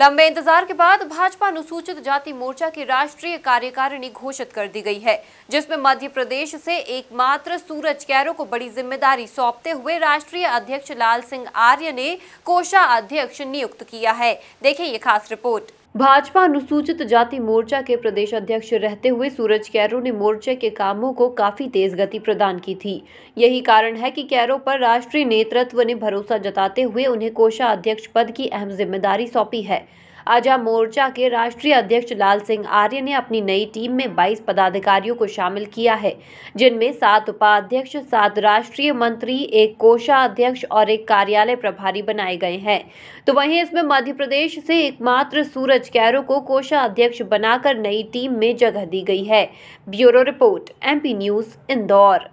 लंबे इंतजार के बाद भाजपा अनुसूचित जाति मोर्चा की राष्ट्रीय कार्यकारिणी घोषित कर दी गई है जिसमें मध्य प्रदेश से एकमात्र सूरज कैरो को बड़ी जिम्मेदारी सौंपते हुए राष्ट्रीय अध्यक्ष लाल सिंह आर्य ने कोषा अध्यक्ष नियुक्त किया है देखिए ये खास रिपोर्ट भाजपा अनुसूचित जाति मोर्चा के प्रदेश अध्यक्ष रहते हुए सूरज कैरो ने मोर्चे के कामों को काफी तेज गति प्रदान की थी यही कारण है कि कैरो पर राष्ट्रीय नेतृत्व ने भरोसा जताते हुए उन्हें कोषाध्यक्ष पद की अहम जिम्मेदारी सौंपी है आजा मोर्चा के राष्ट्रीय अध्यक्ष लाल सिंह आर्य ने अपनी नई टीम में 22 पदाधिकारियों को शामिल किया है जिनमें सात उपाध्यक्ष सात राष्ट्रीय मंत्री एक कोषा अध्यक्ष और एक कार्यालय प्रभारी बनाए गए हैं तो वहीं इसमें मध्य प्रदेश से एकमात्र सूरज कैरो को कोषा अध्यक्ष बनाकर नई टीम में जगह दी गई है bureau report MP news Indore